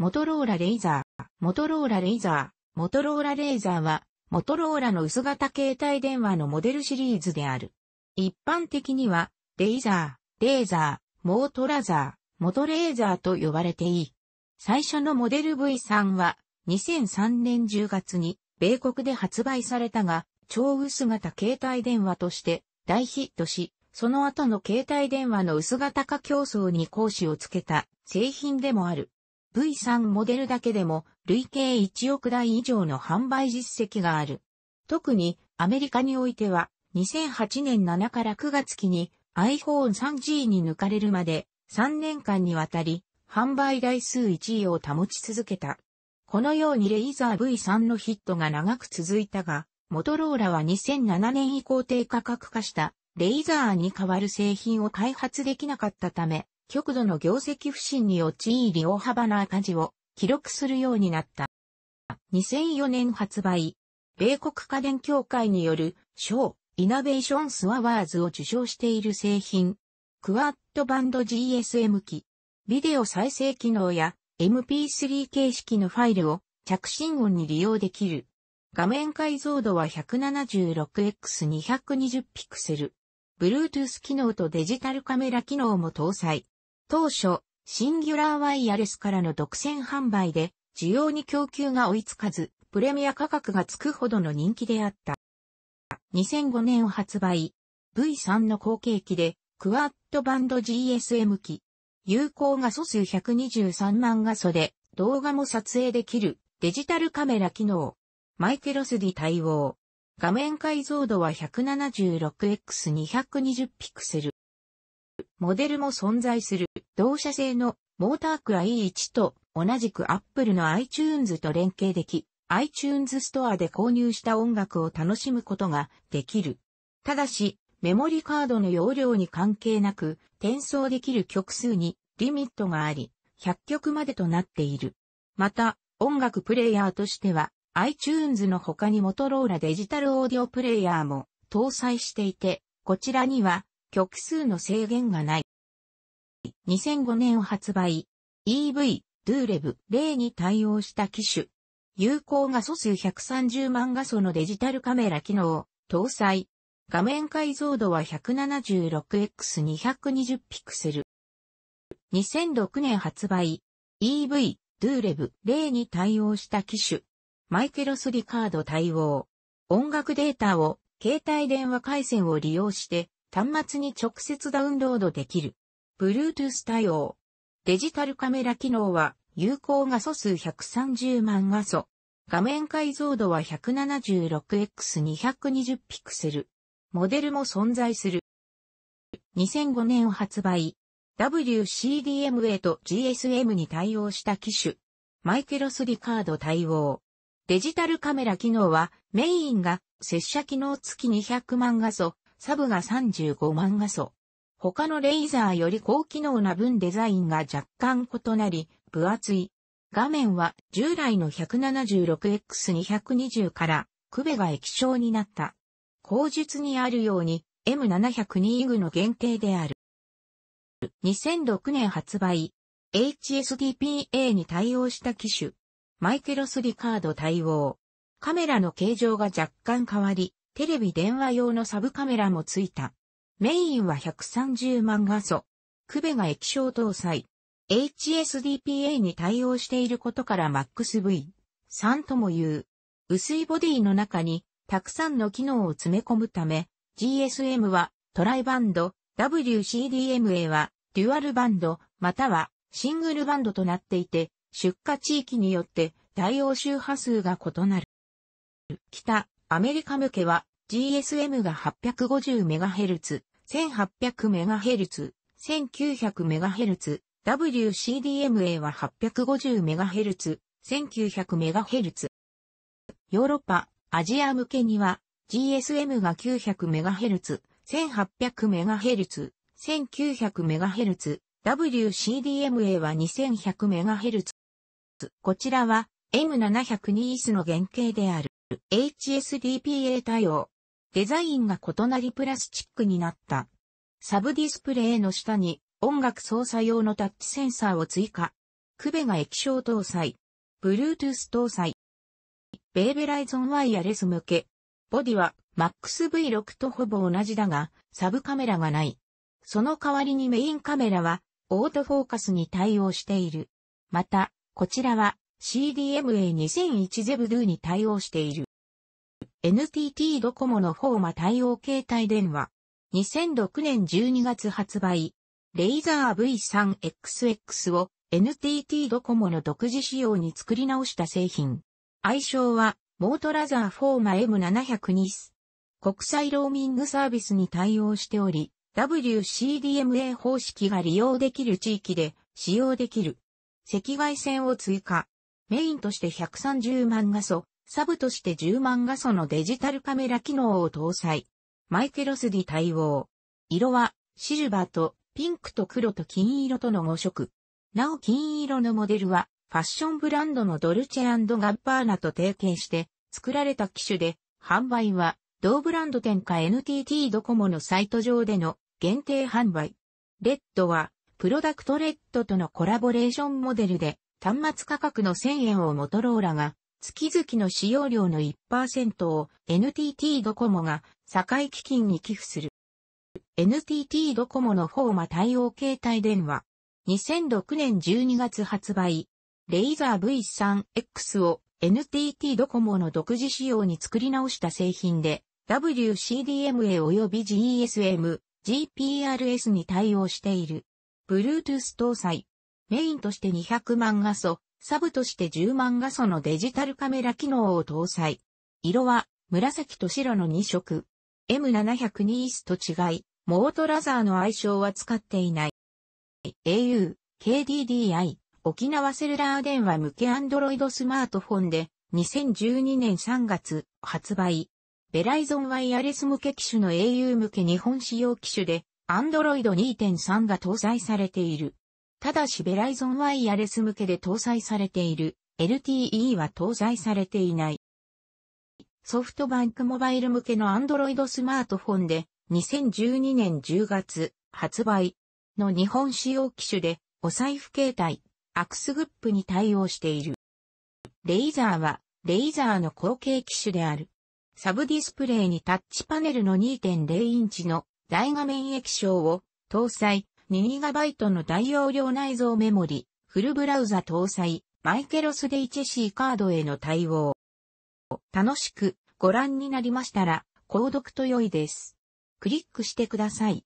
モトローラレイザー、モトローラレイザー、モトローラレイザーは、モトローラの薄型携帯電話のモデルシリーズである。一般的には、レイザー、レーザー、モートラザー、モトレーザーと呼ばれていい。最初のモデル V3 は、2003年10月に、米国で発売されたが、超薄型携帯電話として大ヒットし、その後の携帯電話の薄型化競争に講師をつけた製品でもある。V3 モデルだけでも累計1億台以上の販売実績がある。特にアメリカにおいては2008年7から9月期に iPhone3G に抜かれるまで3年間にわたり販売台数1位を保ち続けた。このようにレイザー V3 のヒットが長く続いたが、モトローラは2007年以降低価格化したレイザーに代わる製品を開発できなかったため、極度の業績不振に陥り大幅な赤字を記録するようになった。2004年発売、米国家電協会による賞、イナベーションスワワーズを受賞している製品、クワッドバンド GSM 機、ビデオ再生機能や MP3 形式のファイルを着信音に利用できる。画面解像度は 176x220 ピクセル。Bluetooth 機能とデジタルカメラ機能も搭載。当初、シンギュラーワイヤレスからの独占販売で、需要に供給が追いつかず、プレミア価格がつくほどの人気であった。2005年発売、V3 の後継機で、クワッドバンド GSM 機。有効画素数123万画素で、動画も撮影できる、デジタルカメラ機能。マイクロスディ対応。画面解像度は 176x220 ピクセル。モデルも存在する同社製のモータークラ E1 と同じく Apple の iTunes と連携でき、iTunes ストアで購入した音楽を楽しむことができる。ただし、メモリカードの容量に関係なく、転送できる曲数にリミットがあり、100曲までとなっている。また、音楽プレイヤーとしては、iTunes の他にモトローラデジタルオーディオプレイヤーも搭載していて、こちらには曲数の制限がない。2005年発売、EV、ドゥーレブ、例に対応した機種。有効画素数130万画素のデジタルカメラ機能、搭載。画面解像度は 176x220 ピクセル。2006年発売、EV、ドゥーレブ、例に対応した機種。マイクロスリカード対応。音楽データを携帯電話回線を利用して端末に直接ダウンロードできる。Bluetooth 対応。デジタルカメラ機能は、有効画素数130万画素。画面解像度は 176x220 ピクセル。モデルも存在する。2005年発売。WCDMA と GSM に対応した機種。マイケロスリカード対応。デジタルカメラ機能はメインが接写機能付き200万画素、サブが35万画素。他のレイザーより高機能な分デザインが若干異なり、分厚い。画面は従来の 176x220 からクベが液晶になった。口述にあるように M702 グの限定である。2006年発売、HSDPA に対応した機種、マイケロスリカード対応。カメラの形状が若干変わり、テレビ電話用のサブカメラもついた。メインは130万画素。クベが液晶搭載。HSDPA に対応していることから MaxV3 とも言う。薄いボディの中にたくさんの機能を詰め込むため、GSM はトライバンド、WCDMA はデュアルバンド、またはシングルバンドとなっていて、出荷地域によって対応周波数が異なる。北、アメリカ向けは GSM が 850MHz、1800MHz、1900MHz、WCDMA は 850MHz、1900MHz。ヨーロッパ、アジア向けには GSM が 900MHz、1800MHz、1900MHz、WCDMA は 2100MHz。こちらは M702 イスの原型である HSDPA 対応デザインが異なりプラスチックになった。サブディスプレイの下に音楽操作用のタッチセンサーを追加。クベが液晶搭載。Bluetooth 搭載。ベーベライゾンワイヤレス向け。ボディは MaxV6 とほぼ同じだが、サブカメラがない。その代わりにメインカメラはオートフォーカスに対応している。また、こちらは CDMA2001 ゼブドゥに対応している。NTT ドコモのフォーマ対応携帯電話。2006年12月発売。レイザー V3XX を NTT ドコモの独自仕様に作り直した製品。愛称はモートラザーフォーマ M700 ニス。国際ローミングサービスに対応しており、WCDMA 方式が利用できる地域で使用できる。赤外線を追加。メインとして130万画素、サブとして10万画素のデジタルカメラ機能を搭載。マイケロスに対応。色は、シルバーと、ピンクと黒と金色との5色。なお金色のモデルは、ファッションブランドのドルチェガッパーナと提携して、作られた機種で、販売は、同ブランド店か NTT ドコモのサイト上での限定販売。レッドは、プロダクトレッドとのコラボレーションモデルで、端末価格の1000円をモトローラが月々の使用量の1%を NTT ドコモが堺基金に寄付する。NTT ドコモのフォーマ対応携帯電話。2006年12月発売。レイザー V3X を NTT ドコモの独自仕様に作り直した製品で WCDMA 及び GSM、GPRS に対応している。Bluetooth 搭載。メインとして200万画素、サブとして10万画素のデジタルカメラ機能を搭載。色は紫と白の2色。M702S と違い、モートラザーの相性は使っていない。au, KDDI、沖縄セルラー電話向け Android スマートフォンで2012年3月発売。ベライゾンワイヤレス向け機種の au 向け日本仕様機種で Android 2.3が搭載されている。ただしベライゾンワイヤレス向けで搭載されている LTE は搭載されていない。ソフトバンクモバイル向けの Android スマートフォンで2012年10月発売の日本仕様機種でお財布携帯アクスグップに対応している。レイザーはレイザーの後継機種である。サブディスプレイにタッチパネルの2.0インチの大画面液晶を搭載、2GB の大容量内蔵メモリ、フルブラウザ搭載、マイケロスデイチェシーカードへの対応。楽しくご覧になりましたら、購読と良いです。クリックしてください。